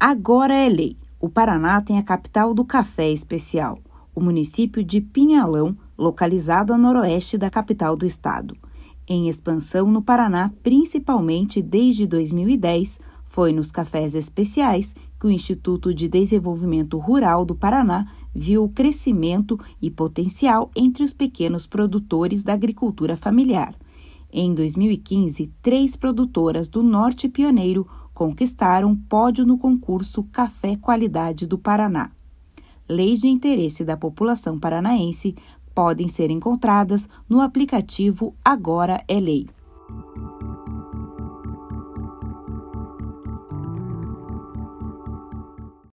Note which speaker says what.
Speaker 1: Agora é lei. O Paraná tem a capital do café especial, o município de Pinhalão, localizado a noroeste da capital do estado. Em expansão no Paraná, principalmente desde 2010, foi nos cafés especiais que o Instituto de Desenvolvimento Rural do Paraná viu o crescimento e potencial entre os pequenos produtores da agricultura familiar. Em 2015, três produtoras do Norte Pioneiro conquistaram pódio no concurso Café Qualidade do Paraná. Leis de interesse da população paranaense podem ser encontradas no aplicativo Agora é Lei.